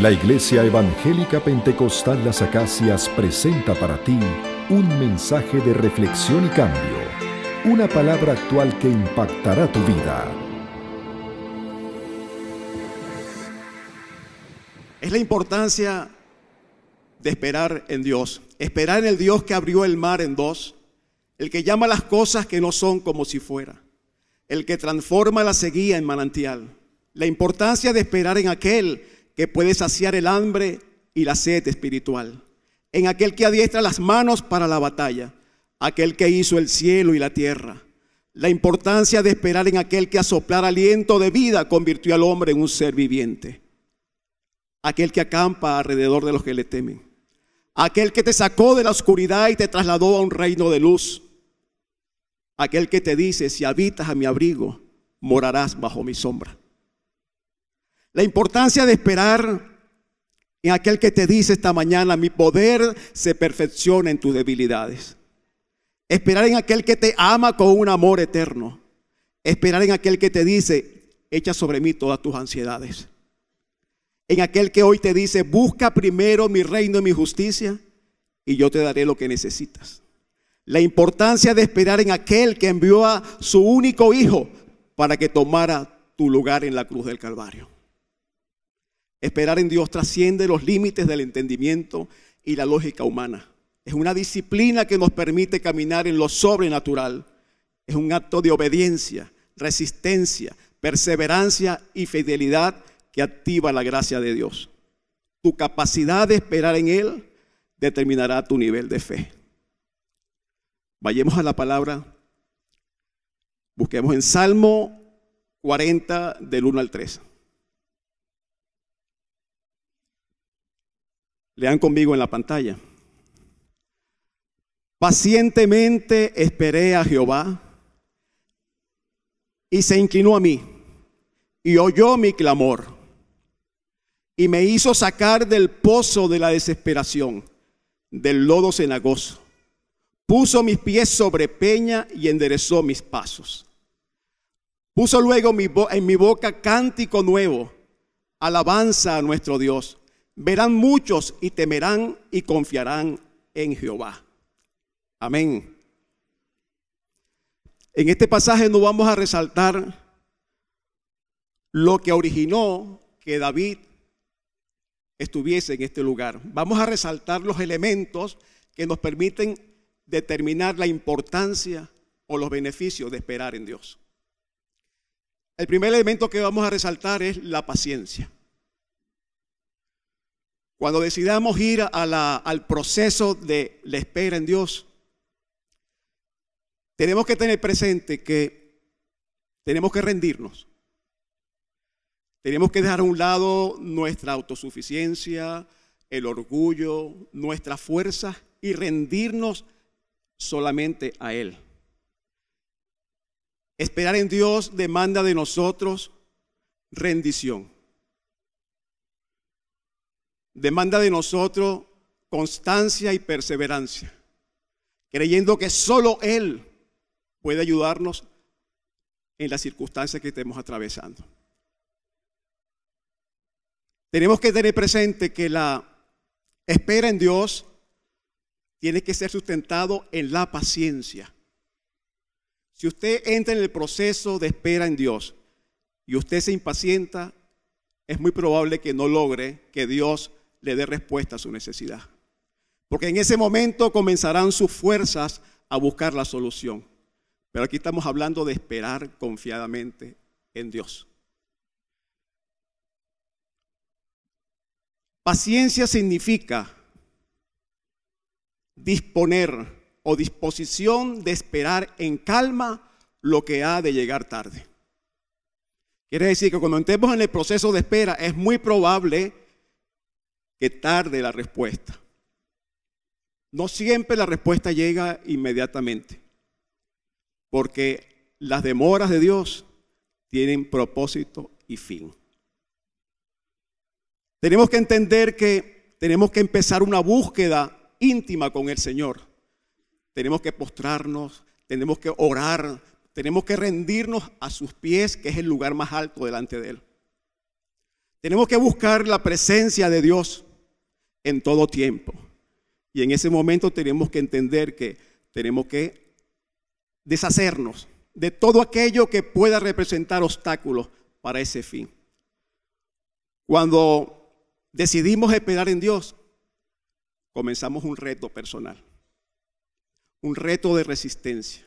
La Iglesia Evangélica Pentecostal Las Acacias presenta para ti un mensaje de reflexión y cambio, una palabra actual que impactará tu vida. Es la importancia de esperar en Dios, esperar en el Dios que abrió el mar en dos, el que llama las cosas que no son como si fuera, el que transforma la seguía en manantial, la importancia de esperar en aquel que puede saciar el hambre y la sed espiritual, en aquel que adiestra las manos para la batalla, aquel que hizo el cielo y la tierra. La importancia de esperar en aquel que a soplar aliento de vida convirtió al hombre en un ser viviente. Aquel que acampa alrededor de los que le temen. Aquel que te sacó de la oscuridad y te trasladó a un reino de luz. Aquel que te dice, si habitas a mi abrigo, morarás bajo mi sombra. La importancia de esperar en aquel que te dice esta mañana, mi poder se perfecciona en tus debilidades. Esperar en aquel que te ama con un amor eterno. Esperar en aquel que te dice, echa sobre mí todas tus ansiedades. En aquel que hoy te dice, busca primero mi reino y mi justicia y yo te daré lo que necesitas. La importancia de esperar en aquel que envió a su único hijo para que tomara tu lugar en la cruz del Calvario. Esperar en Dios trasciende los límites del entendimiento y la lógica humana. Es una disciplina que nos permite caminar en lo sobrenatural. Es un acto de obediencia, resistencia, perseverancia y fidelidad que activa la gracia de Dios. Tu capacidad de esperar en Él determinará tu nivel de fe. Vayamos a la palabra. Busquemos en Salmo 40 del 1 al 3. Lean conmigo en la pantalla. Pacientemente esperé a Jehová y se inclinó a mí y oyó mi clamor y me hizo sacar del pozo de la desesperación, del lodo cenagoso. Puso mis pies sobre peña y enderezó mis pasos. Puso luego en mi boca cántico nuevo, alabanza a nuestro Dios verán muchos y temerán y confiarán en Jehová. Amén. En este pasaje no vamos a resaltar lo que originó que David estuviese en este lugar. Vamos a resaltar los elementos que nos permiten determinar la importancia o los beneficios de esperar en Dios. El primer elemento que vamos a resaltar es la paciencia. Cuando decidamos ir al proceso de la espera en Dios, tenemos que tener presente que tenemos que rendirnos. Tenemos que dejar a un lado nuestra autosuficiencia, el orgullo, nuestras fuerza y rendirnos solamente a Él. Esperar en Dios demanda de nosotros rendición demanda de nosotros constancia y perseverancia, creyendo que solo Él puede ayudarnos en las circunstancias que estemos atravesando. Tenemos que tener presente que la espera en Dios tiene que ser sustentado en la paciencia. Si usted entra en el proceso de espera en Dios y usted se impacienta, es muy probable que no logre que Dios le dé respuesta a su necesidad. Porque en ese momento comenzarán sus fuerzas a buscar la solución. Pero aquí estamos hablando de esperar confiadamente en Dios. Paciencia significa disponer o disposición de esperar en calma lo que ha de llegar tarde. Quiere decir que cuando entremos en el proceso de espera es muy probable que tarde la respuesta. No siempre la respuesta llega inmediatamente, porque las demoras de Dios tienen propósito y fin. Tenemos que entender que tenemos que empezar una búsqueda íntima con el Señor. Tenemos que postrarnos, tenemos que orar, tenemos que rendirnos a sus pies, que es el lugar más alto delante de Él. Tenemos que buscar la presencia de Dios en todo tiempo. Y en ese momento tenemos que entender que tenemos que deshacernos de todo aquello que pueda representar obstáculos para ese fin. Cuando decidimos esperar en Dios, comenzamos un reto personal, un reto de resistencia,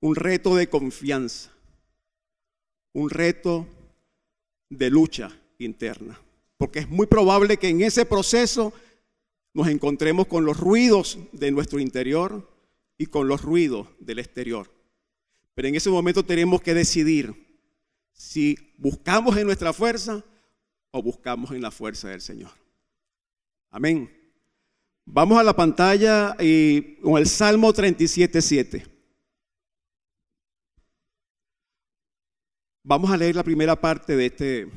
un reto de confianza, un reto de lucha interna, porque es muy probable que en ese proceso nos encontremos con los ruidos de nuestro interior y con los ruidos del exterior. Pero en ese momento tenemos que decidir si buscamos en nuestra fuerza o buscamos en la fuerza del Señor. Amén. Vamos a la pantalla y con el Salmo 37.7. Vamos a leer la primera parte de este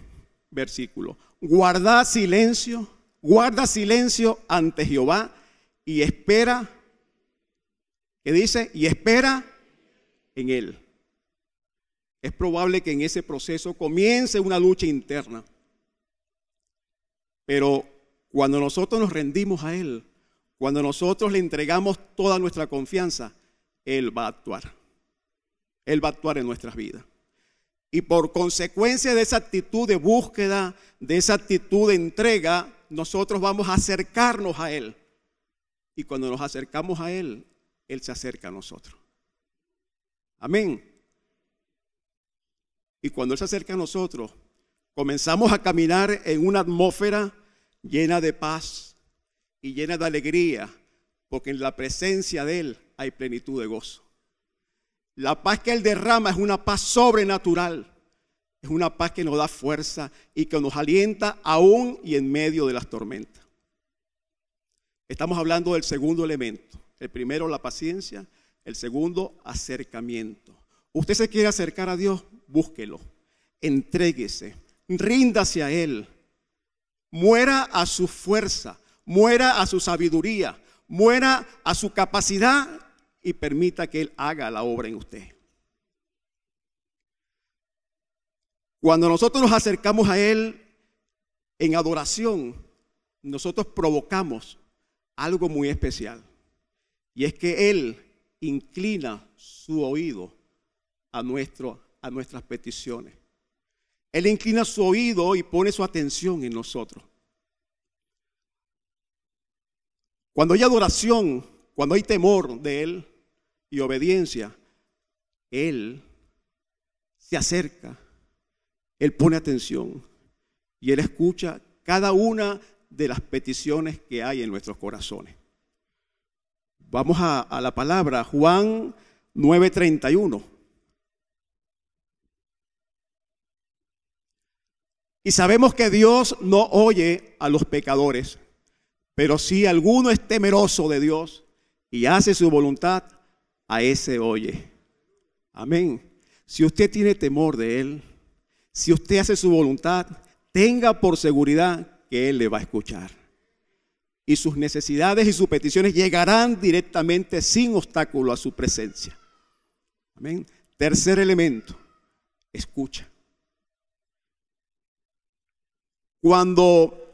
versículo. Guardad silencio Guarda silencio ante Jehová y espera. ¿Qué dice? Y espera en él. Es probable que en ese proceso comience una lucha interna. Pero cuando nosotros nos rendimos a Él, cuando nosotros le entregamos toda nuestra confianza, Él va a actuar. Él va a actuar en nuestras vidas. Y por consecuencia de esa actitud de búsqueda, de esa actitud de entrega, nosotros vamos a acercarnos a Él. Y cuando nos acercamos a Él, Él se acerca a nosotros. Amén. Y cuando Él se acerca a nosotros, comenzamos a caminar en una atmósfera llena de paz y llena de alegría, porque en la presencia de Él hay plenitud de gozo. La paz que Él derrama es una paz sobrenatural es una paz que nos da fuerza y que nos alienta aún y en medio de las tormentas. Estamos hablando del segundo elemento. El primero, la paciencia. El segundo, acercamiento. Usted se quiere acercar a Dios, búsquelo. Entréguese. Ríndase a Él. Muera a su fuerza. Muera a su sabiduría. Muera a su capacidad y permita que Él haga la obra en usted. Cuando nosotros nos acercamos a Él en adoración, nosotros provocamos algo muy especial. Y es que Él inclina su oído a, nuestro, a nuestras peticiones. Él inclina su oído y pone su atención en nosotros. Cuando hay adoración, cuando hay temor de Él y obediencia, Él se acerca él pone atención y Él escucha cada una de las peticiones que hay en nuestros corazones. Vamos a, la palabra, Juan 9:31. Y sabemos que Dios no oye a los pecadores, pero si alguno es temeroso de Dios y hace su voluntad, a ese oye. Amén. Si usted tiene temor de Él, si usted hace su voluntad, tenga por seguridad que Él le va a escuchar. Y sus necesidades y sus peticiones llegarán directamente sin obstáculo a su presencia. Amén. Tercer elemento, escucha. Cuando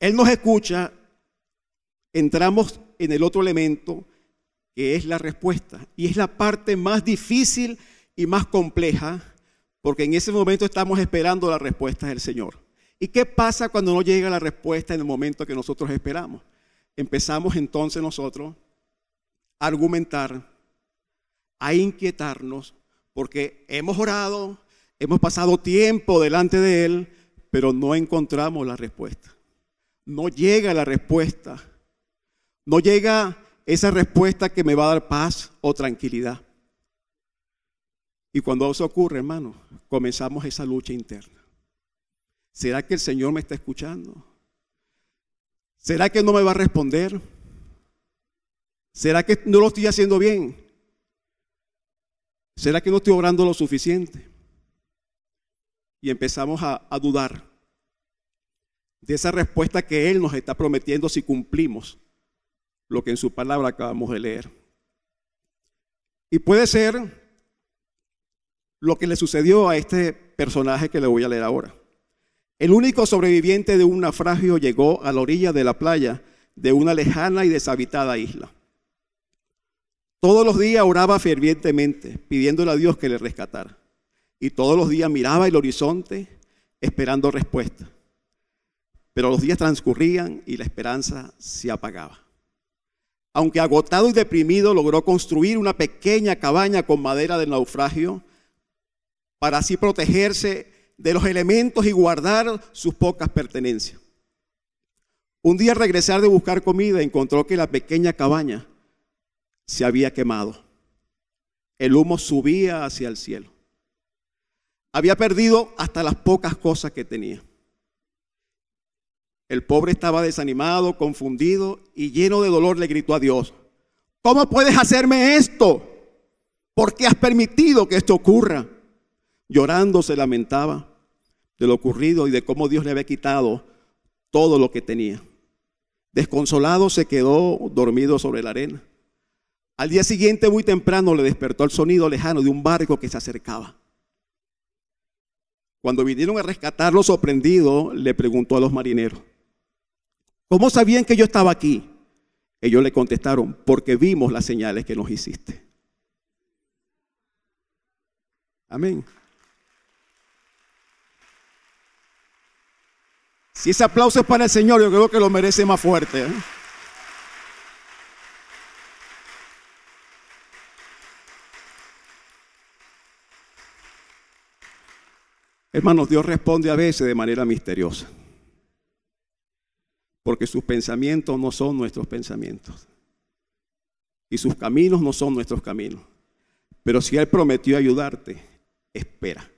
Él nos escucha, entramos en el otro elemento que es la respuesta. Y es la parte más difícil y más compleja porque en ese momento estamos esperando la respuesta del Señor. ¿Y qué pasa cuando no llega la respuesta en el momento que nosotros esperamos? Empezamos entonces nosotros a argumentar, a inquietarnos, porque hemos orado, hemos pasado tiempo delante de Él, pero no encontramos la respuesta. No llega la respuesta. No llega esa respuesta que me va a dar paz o tranquilidad. Y cuando eso ocurre, hermano, comenzamos esa lucha interna. ¿Será que el Señor me está escuchando? ¿Será que no me va a responder? ¿Será que no lo estoy haciendo bien? ¿Será que no estoy obrando lo suficiente? Y empezamos a dudar de esa respuesta que Él nos está prometiendo si cumplimos lo que en su palabra acabamos de leer. Y puede ser lo que le sucedió a este personaje que le voy a leer ahora. El único sobreviviente de un naufragio llegó a la orilla de la playa de una lejana y deshabitada isla. Todos los días oraba fervientemente, pidiéndole a Dios que le rescatara. Y todos los días miraba el horizonte esperando respuesta. Pero los días transcurrían y la esperanza se apagaba. Aunque agotado y deprimido logró construir una pequeña cabaña con madera del naufragio para así protegerse de los elementos y guardar sus pocas pertenencias. Un día al regresar de buscar comida encontró que la pequeña cabaña se había quemado. El humo subía hacia el cielo. Había perdido hasta las pocas cosas que tenía. El pobre estaba desanimado, confundido y lleno de dolor le gritó a Dios, ¿cómo puedes hacerme esto? ¿Por qué has permitido que esto ocurra? llorando se lamentaba de lo ocurrido y de cómo Dios le había quitado todo lo que tenía. Desconsolado se quedó dormido sobre la arena. Al día siguiente, muy temprano, le despertó el sonido lejano de un barco que se acercaba. Cuando vinieron a rescatarlo sorprendido, le preguntó a los marineros, ¿cómo sabían que yo estaba aquí? Ellos le contestaron, porque vimos las señales que nos hiciste. Amén. Si ese aplauso es para el Señor, yo creo que lo merece más fuerte. ¿eh? Hermanos, Dios responde a veces de manera misteriosa, porque sus pensamientos no son nuestros pensamientos, y sus caminos no son nuestros caminos. Pero si Él prometió ayudarte, espera.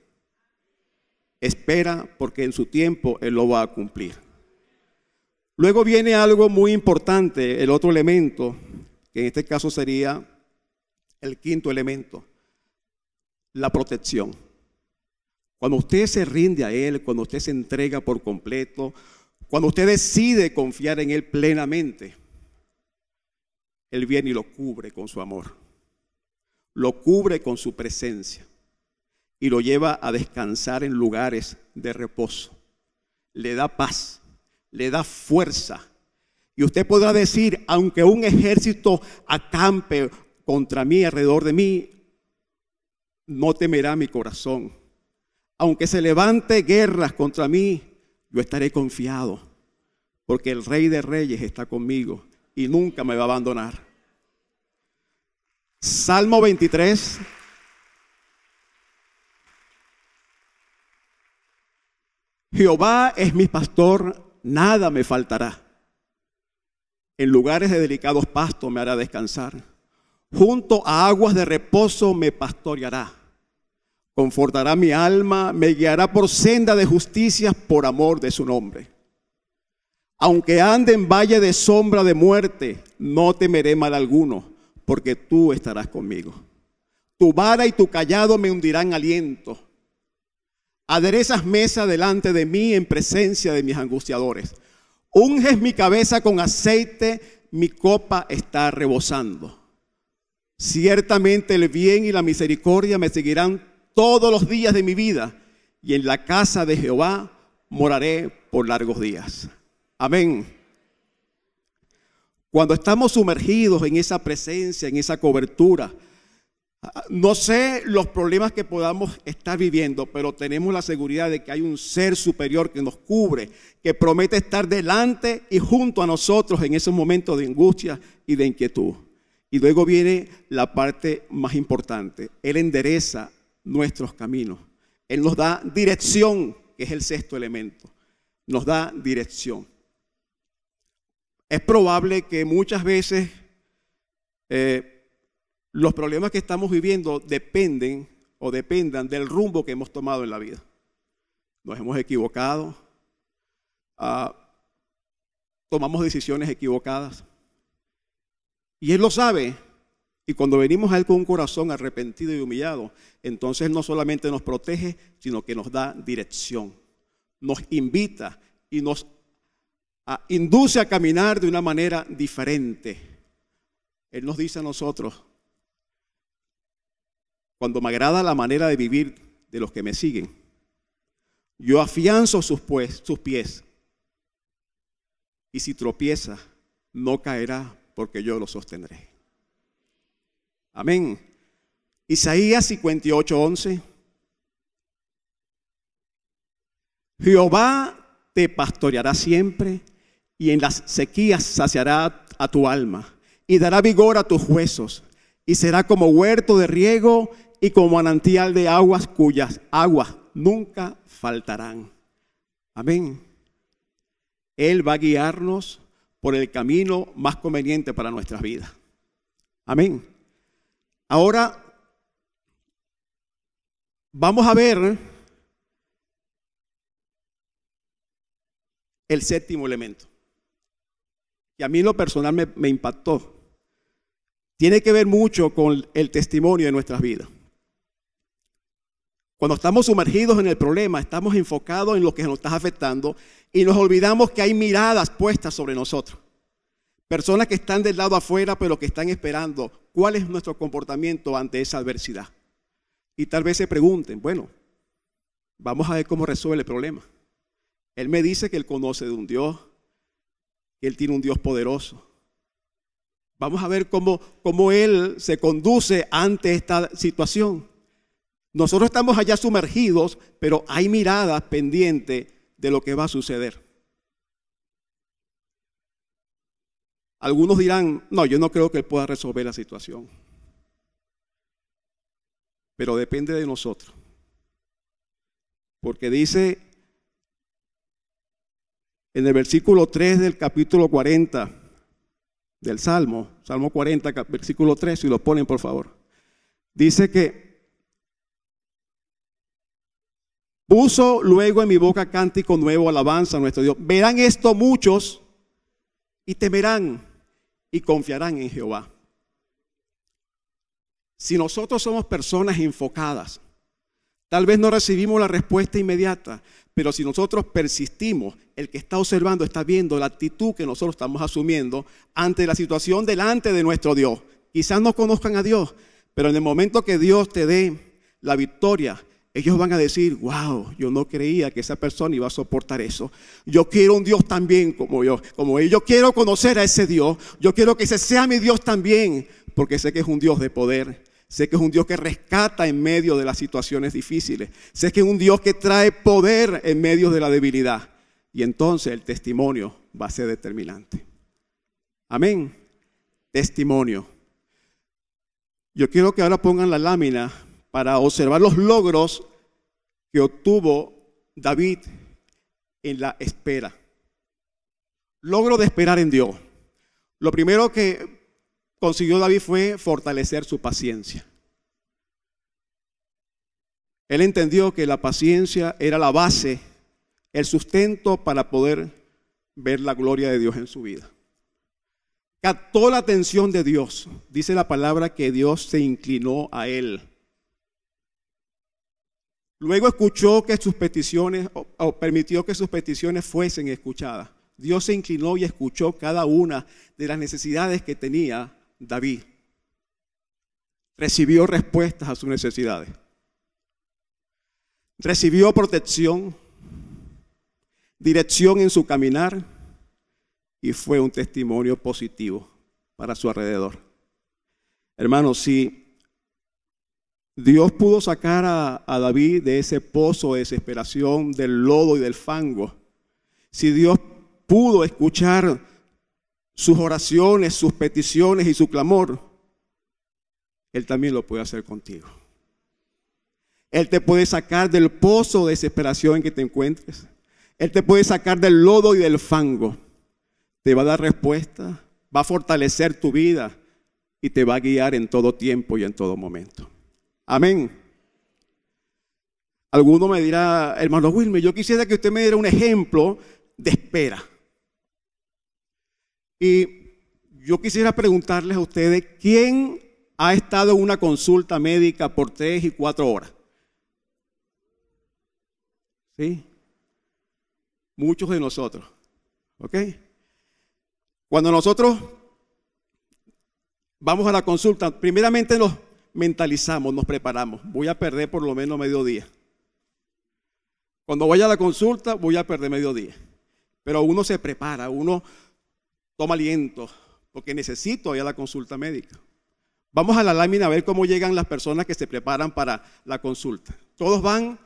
Espera porque en su tiempo Él lo va a cumplir. Luego viene algo muy importante, el otro elemento, que en este caso sería el quinto elemento, la protección. Cuando usted se rinde a Él, cuando usted se entrega por completo, cuando usted decide confiar en Él plenamente, Él viene y lo cubre con su amor, lo cubre con su presencia y lo lleva a descansar en lugares de reposo. Le da paz, le da fuerza. Y usted podrá decir, aunque un ejército acampe contra mí, alrededor de mí, no temerá mi corazón. Aunque se levante guerras contra mí, yo estaré confiado, porque el Rey de Reyes está conmigo y nunca me va a abandonar. Salmo 23, Jehová es mi pastor, nada me faltará. En lugares de delicados pastos me hará descansar. Junto a aguas de reposo me pastoreará. Confortará mi alma, me guiará por senda de justicia por amor de su nombre. Aunque ande en valle de sombra de muerte, no temeré mal alguno, porque tú estarás conmigo. Tu vara y tu callado me hundirán aliento Aderezas mesa delante de mí en presencia de mis angustiadores. Unges mi cabeza con aceite, mi copa está rebosando. Ciertamente el bien y la misericordia me seguirán todos los días de mi vida y en la casa de Jehová moraré por largos días. Amén. Cuando estamos sumergidos en esa presencia, en esa cobertura, no sé los problemas que podamos estar viviendo, pero tenemos la seguridad de que hay un ser superior que nos cubre, que promete estar delante y junto a nosotros en esos momentos de angustia y de inquietud. Y luego viene la parte más importante. Él endereza nuestros caminos. Él nos da dirección, que es el sexto elemento. Nos da dirección. Es probable que muchas veces... Eh, los problemas que estamos viviendo dependen o dependan del rumbo que hemos tomado en la vida. Nos hemos equivocado, ah, tomamos decisiones equivocadas. Y Él lo sabe. Y cuando venimos a Él con un corazón arrepentido y humillado, entonces no solamente nos protege, sino que nos da dirección. Nos invita y nos ah, induce a caminar de una manera diferente. Él nos dice a nosotros, cuando me agrada la manera de vivir de los que me siguen. Yo afianzo sus, pues, pies. Y si tropieza, no caerá porque yo lo sostendré. Amén. Isaías 58, 11. Jehová te pastoreará siempre y en las sequías saciará a tu alma y dará vigor a tus huesos y será como huerto de riego y como manantial de aguas cuyas aguas nunca faltarán. Amén. Él va a guiarnos por el camino más conveniente para nuestras vidas. Amén. Ahora vamos a ver el séptimo elemento, Y a mí lo personal me impactó. Tiene que ver mucho con el testimonio de nuestras vidas. Cuando estamos sumergidos en el problema, estamos enfocados en lo que nos está afectando y nos olvidamos que hay miradas puestas sobre nosotros. Personas que están del lado afuera, pero que están esperando cuál es nuestro comportamiento ante esa adversidad. Y tal vez se pregunten, bueno, vamos a ver cómo resuelve el problema. Él me dice que él conoce de un Dios, que él tiene un Dios poderoso. Vamos a ver cómo, cómo él se conduce ante esta situación. Nosotros estamos allá sumergidos, pero hay miradas pendientes de lo que va a suceder. Algunos dirán, no, yo no creo que él pueda resolver la situación. Pero depende de nosotros. Porque dice en el versículo 3 del capítulo 40 del Salmo, Salmo 40, versículo 3, si lo ponen por favor, dice que Puso luego en mi boca cántico nuevo, alabanza a nuestro Dios. Verán esto muchos y temerán y confiarán en Jehová. Si nosotros somos personas enfocadas, tal vez no recibimos la respuesta inmediata, pero si nosotros persistimos, el que está observando está viendo la actitud que nosotros estamos asumiendo ante la situación delante de nuestro Dios. Quizás no conozcan a Dios, pero en el momento que Dios te dé la victoria, ellos van a decir, wow, yo no creía que esa persona iba a soportar eso. Yo quiero un Dios también como yo, como ellos. Yo quiero conocer a ese Dios. Yo quiero que ese sea mi Dios también, porque sé que es un Dios de poder. Sé que es un Dios que rescata en medio de las situaciones difíciles. Sé que es un Dios que trae poder en medio de la debilidad. Y entonces el testimonio va a ser determinante. Amén. Testimonio. Yo quiero que ahora pongan la lámina para observar los logros que obtuvo David en la espera. Logro de esperar en Dios. Lo primero que consiguió David fue fortalecer su paciencia. Él entendió que la paciencia era la base, el sustento para poder ver la gloria de Dios en su vida. Captó la atención de Dios. Dice la palabra que Dios se inclinó a él. Luego escuchó que sus peticiones, o permitió que sus peticiones fuesen escuchadas. Dios se inclinó y escuchó cada una de las necesidades que tenía David. Recibió respuestas a sus necesidades. Recibió protección, dirección en su caminar y fue un testimonio positivo para su alrededor. Hermanos, si Dios pudo sacar a, David de ese pozo de desesperación, del lodo y del fango. Si Dios pudo escuchar sus oraciones, sus peticiones y su clamor, Él también lo puede hacer contigo. Él te puede sacar del pozo de desesperación en que te encuentres. Él te puede sacar del lodo y del fango. Te va a dar respuesta, va a fortalecer tu vida y te va a guiar en todo tiempo y en todo momento. Amén. Alguno me dirá, hermano Wilmer, yo quisiera que usted me diera un ejemplo de espera. Y yo quisiera preguntarles a ustedes, ¿quién ha estado en una consulta médica por tres y cuatro horas? ¿Sí? Muchos de nosotros. ¿Ok? Cuando nosotros vamos a la consulta, primeramente nos mentalizamos, nos preparamos. Voy a perder por lo menos medio día. Cuando vaya a la consulta, voy a perder medio día. Pero uno se prepara, uno toma aliento, porque necesito ir a la consulta médica. Vamos a la lámina a ver cómo llegan las personas que se preparan para la consulta. Todos van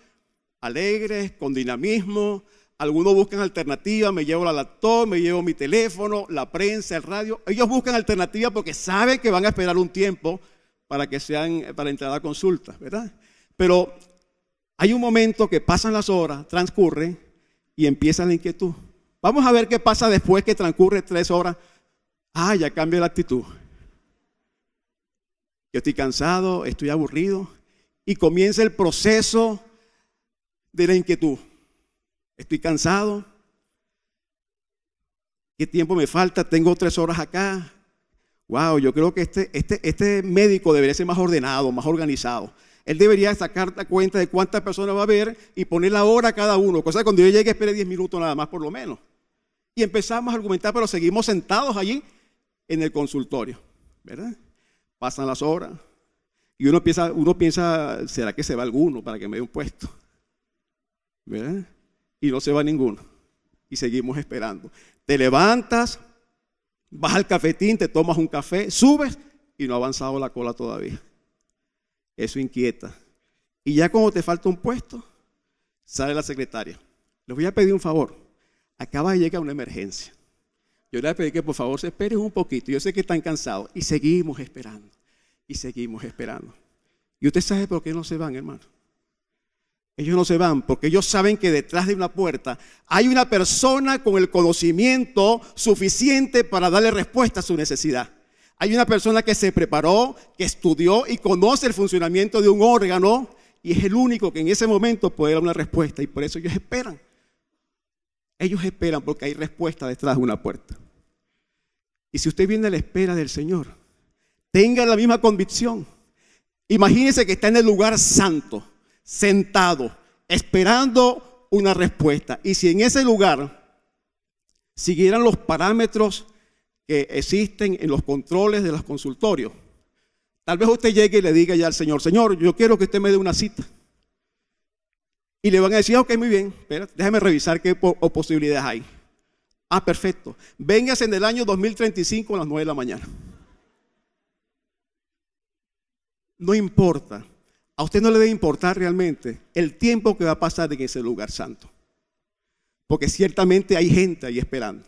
alegres, con dinamismo. Algunos buscan alternativas, me llevo la laptop, me llevo mi teléfono, la prensa, el radio. Ellos buscan alternativas porque saben que van a esperar un tiempo para que sean, eh, para entrar a consulta, ¿verdad? Pero hay un momento que pasan las horas, transcurre y empieza la inquietud. Vamos a ver qué pasa después que transcurre tres horas. Ah, ya cambia la actitud. Yo estoy cansado, estoy aburrido. Y comienza el proceso de la inquietud. Estoy cansado. ¿Qué tiempo me falta? Tengo tres horas acá wow, yo creo que este, este, este médico debería ser más ordenado, más organizado. Él debería sacar la cuenta de cuántas personas va a haber y poner la hora a cada uno. Cosa que cuando yo llegue espere 10 minutos nada más por lo menos. Y empezamos a argumentar, pero seguimos sentados allí en el consultorio. ¿Verdad? Pasan las horas. Y uno piensa, uno piensa, ¿será que se va alguno para que me dé un puesto? ¿Verdad? Y no se va ninguno. Y seguimos esperando. Te levantas, Vas al cafetín, te tomas un café, subes y no ha avanzado la cola todavía. Eso inquieta. Y ya como te falta un puesto, sale la secretaria. Les voy a pedir un favor. Acaba de llegar una emergencia. Yo le pedí que por favor se esperen un poquito. Yo sé que están cansados. Y seguimos esperando. Y seguimos esperando. ¿Y usted sabe por qué no se van, hermano? Ellos no se van porque ellos saben que detrás de una puerta hay una persona con el conocimiento suficiente para darle respuesta a su necesidad. Hay una persona que se preparó, que estudió y conoce el funcionamiento de un órgano y es el único que en ese momento puede dar una respuesta y por eso ellos esperan. Ellos esperan porque hay respuesta detrás de una puerta. Y si usted viene a la espera del Señor, tenga la misma convicción. Imagínese que está en el lugar santo sentado, esperando una respuesta. Y si en ese lugar siguieran los parámetros que existen en los controles de los consultorios, tal vez usted llegue y le diga ya al Señor, Señor, yo quiero que usted me dé una cita. Y le van a decir, ah, ok, muy bien, espérate, déjame revisar qué posibilidades hay. Ah, perfecto. Véngase en el año 2035 a las 9 de la mañana. No importa a usted no le debe importar realmente el tiempo que va a pasar en ese lugar santo. Porque ciertamente hay gente ahí esperando.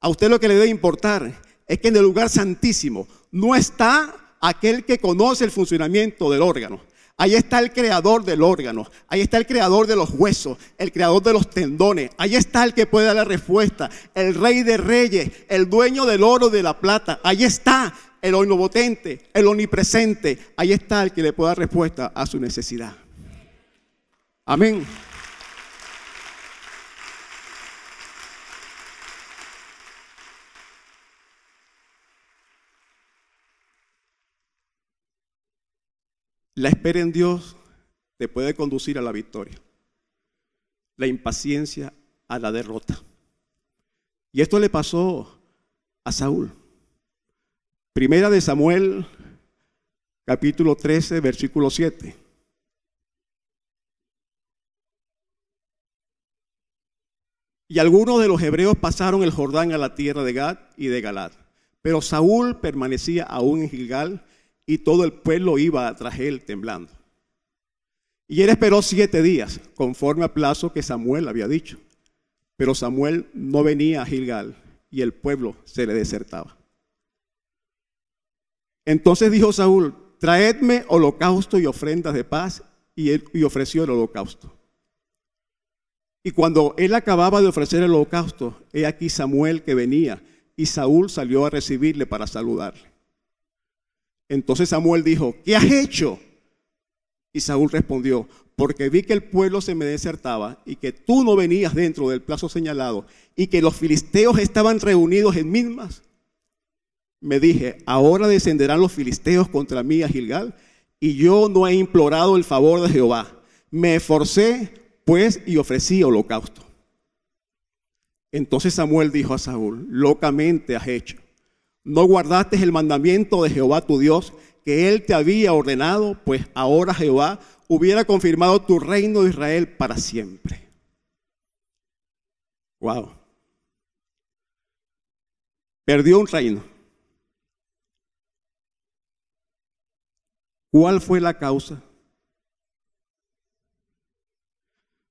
A usted lo que le debe importar es que en el lugar santísimo no está aquel que conoce el funcionamiento del órgano. Ahí está el creador del órgano, ahí está el creador de los huesos, el creador de los tendones, ahí está el que puede dar la respuesta, el rey de reyes, el dueño del oro y de la plata, ahí está el omnipotente, el omnipresente. Ahí está el que le pueda dar respuesta a su necesidad. Amén. La espera en Dios te puede conducir a la victoria. La impaciencia a la derrota. Y esto le pasó a Saúl. Primera de Samuel, capítulo 13, versículo 7. Y algunos de los hebreos pasaron el Jordán a la tierra de Gad y de Galad. Pero Saúl permanecía aún en Gilgal y todo el pueblo iba tras él temblando. Y él esperó siete días, conforme al plazo que Samuel había dicho. Pero Samuel no venía a Gilgal y el pueblo se le desertaba. Entonces dijo Saúl, traedme holocausto y ofrendas de paz, y, él, ofreció el holocausto. Y cuando él acababa de ofrecer el holocausto, he aquí Samuel que venía, y Saúl salió a recibirle para saludarle. Entonces Samuel dijo, ¿qué has hecho? Y Saúl respondió, porque vi que el pueblo se me desertaba y que tú no venías dentro del plazo señalado y que los filisteos estaban reunidos en Mismas me dije, ahora descenderán los filisteos contra mí a Gilgal, y yo no he implorado el favor de Jehová. Me esforcé, pues, y ofrecí holocausto. Entonces Samuel dijo a Saúl, locamente has hecho. No guardaste el mandamiento de Jehová tu Dios, que él te había ordenado, pues ahora Jehová hubiera confirmado tu reino de Israel para siempre. Wow. Perdió un reino ¿Cuál fue la causa?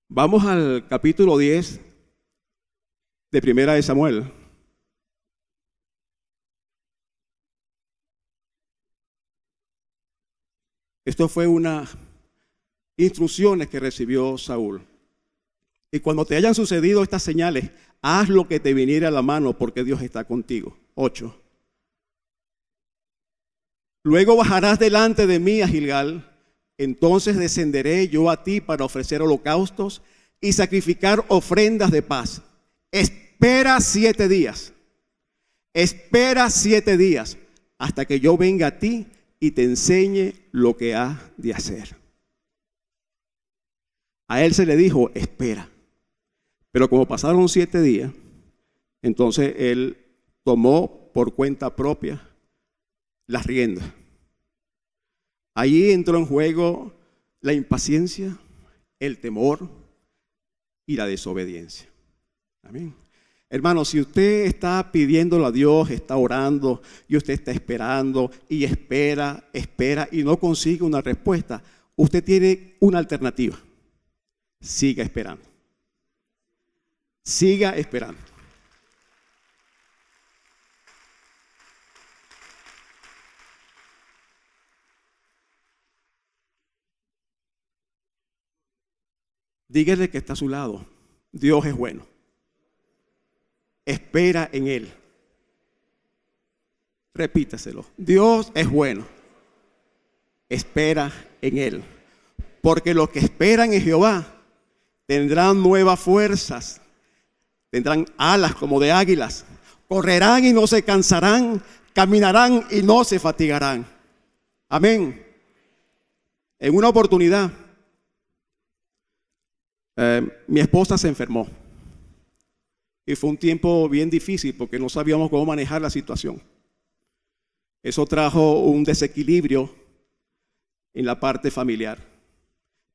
Vamos al capítulo 10 de Primera de Samuel. Esto fue una instrucción que recibió Saúl. Y cuando te hayan sucedido estas señales, haz lo que te viniera a la mano porque Dios está contigo. 8. Luego bajarás delante de mí a Gilgal, entonces descenderé yo a ti para ofrecer holocaustos y sacrificar ofrendas de paz. Espera siete días, espera siete días hasta que yo venga a ti y te enseñe lo que has de hacer. A él se le dijo, espera. Pero como pasaron siete días, entonces él tomó por cuenta propia las riendas. Allí entró en juego la impaciencia, el temor y la desobediencia. Amén. Hermano, si usted está pidiéndolo a Dios, está orando y usted está esperando y espera, espera y no consigue una respuesta, usted tiene una alternativa. Siga esperando. Siga esperando. Dígale que está a su lado. Dios es bueno. Espera en Él. Repítaselo. Dios es bueno. Espera en Él. Porque los que esperan en Jehová tendrán nuevas fuerzas. Tendrán alas como de águilas. Correrán y no se cansarán. Caminarán y no se fatigarán. Amén. En una oportunidad eh, mi esposa se enfermó. Y fue un tiempo bien difícil porque no sabíamos cómo manejar la situación. Eso trajo un desequilibrio en la parte familiar.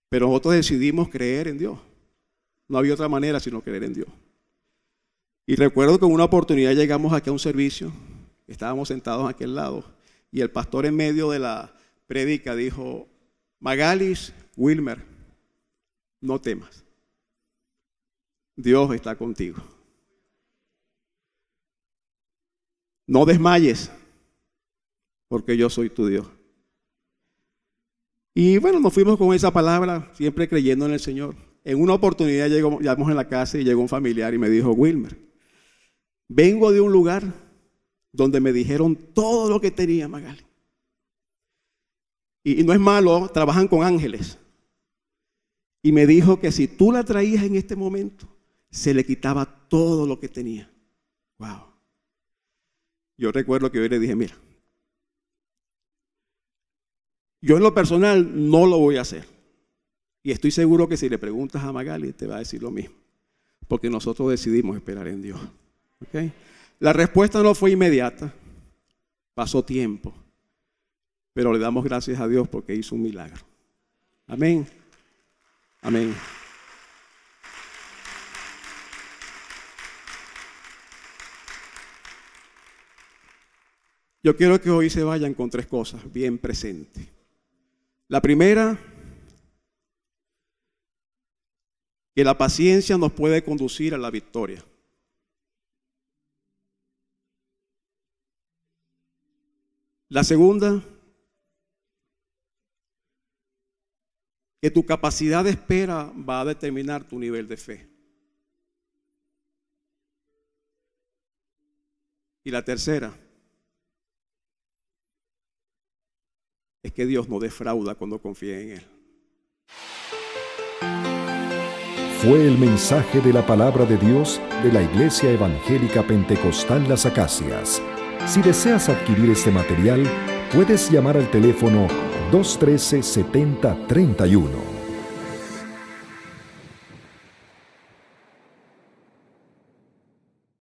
Pero nosotros decidimos creer en Dios. No había otra manera sino creer en Dios. Y recuerdo que en una oportunidad llegamos aquí a un servicio, estábamos sentados en aquel lado, y el pastor en medio de la predica dijo, Magalis Wilmer, no temas. Dios está contigo. No desmayes, porque yo soy tu Dios. Y bueno, nos fuimos con esa palabra, siempre creyendo en el Señor. En una oportunidad llegamos, en la casa y llegó un familiar y me dijo, Wilmer, vengo de un lugar donde me dijeron todo lo que tenía Magali. y, no es malo, trabajan con ángeles. Y me dijo que si tú la traías en este momento, se le quitaba todo lo que tenía. Wow. Yo recuerdo que hoy le dije, mira, yo en lo personal no lo voy a hacer. Y estoy seguro que si le preguntas a Magali te va a decir lo mismo. Porque nosotros decidimos esperar en Dios. ¿Okay? La respuesta no fue inmediata. Pasó tiempo. Pero le damos gracias a Dios porque hizo un milagro. Amén. Amén. Yo quiero que hoy se vayan con tres cosas bien presentes. La primera, que la paciencia nos puede conducir a la victoria. La segunda, que tu capacidad de espera va a determinar tu nivel de fe. Y la tercera, es que Dios no defrauda cuando confía en Él. Fue el mensaje de la palabra de Dios de la Iglesia Evangélica Pentecostal Las Acacias. Si deseas adquirir este material, puedes llamar al teléfono 213 7031